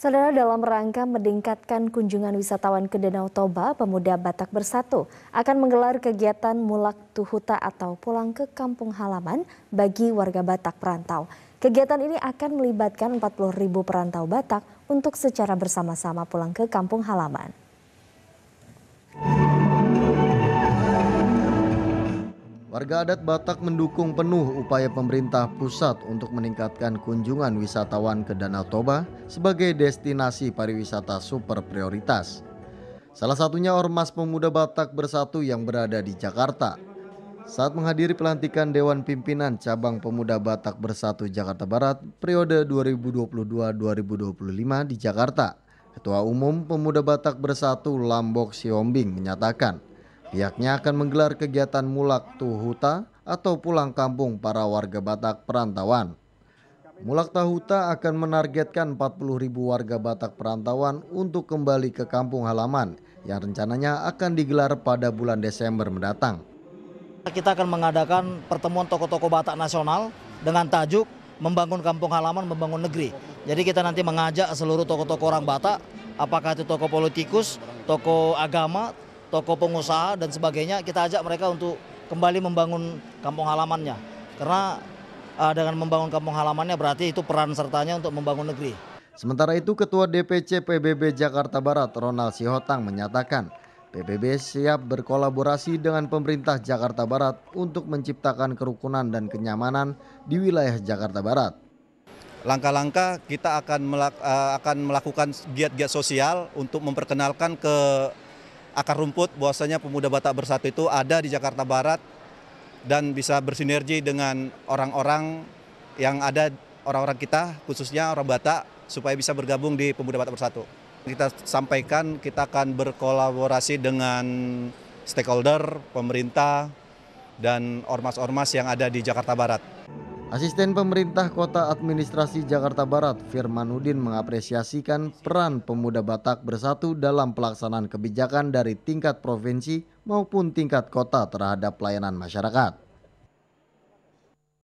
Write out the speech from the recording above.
Saudara dalam rangka meningkatkan kunjungan wisatawan ke Danau Toba, pemuda Batak Bersatu akan menggelar kegiatan Mulak Tuhuta atau pulang ke kampung halaman bagi warga Batak perantau. Kegiatan ini akan melibatkan ribu perantau Batak untuk secara bersama-sama pulang ke kampung halaman. Warga adat Batak mendukung penuh upaya pemerintah pusat untuk meningkatkan kunjungan wisatawan ke Danau Toba sebagai destinasi pariwisata super prioritas. Salah satunya Ormas Pemuda Batak Bersatu yang berada di Jakarta. Saat menghadiri pelantikan Dewan Pimpinan Cabang Pemuda Batak Bersatu Jakarta Barat periode 2022-2025 di Jakarta, Ketua Umum Pemuda Batak Bersatu Lambok Siombing menyatakan, Pihaknya akan menggelar kegiatan mulak tuhuta atau pulang kampung para warga Batak perantauan. Mulak tuhuta akan menargetkan 40 ribu warga Batak perantauan untuk kembali ke kampung halaman yang rencananya akan digelar pada bulan Desember mendatang. Kita akan mengadakan pertemuan tokoh-tokoh Batak nasional dengan tajuk membangun kampung halaman, membangun negeri. Jadi kita nanti mengajak seluruh tokoh-tokoh orang Batak, apakah itu tokoh politikus, tokoh agama, toko pengusaha dan sebagainya, kita ajak mereka untuk kembali membangun kampung halamannya. Karena uh, dengan membangun kampung halamannya berarti itu peran sertanya untuk membangun negeri. Sementara itu Ketua DPC PBB Jakarta Barat Ronald Sihotang menyatakan PBB siap berkolaborasi dengan pemerintah Jakarta Barat untuk menciptakan kerukunan dan kenyamanan di wilayah Jakarta Barat. Langkah-langkah kita akan eh, akan melakukan giat-giat sosial untuk memperkenalkan ke akar rumput bahwasanya pemuda Batak Bersatu itu ada di Jakarta Barat dan bisa bersinergi dengan orang-orang yang ada orang-orang kita khususnya orang Batak supaya bisa bergabung di Pemuda Batak Bersatu. Kita sampaikan kita akan berkolaborasi dengan stakeholder, pemerintah, dan ormas-ormas yang ada di Jakarta Barat. Asisten Pemerintah Kota Administrasi Jakarta Barat, Firman Udin mengapresiasikan peran pemuda Batak bersatu dalam pelaksanaan kebijakan dari tingkat provinsi maupun tingkat kota terhadap pelayanan masyarakat.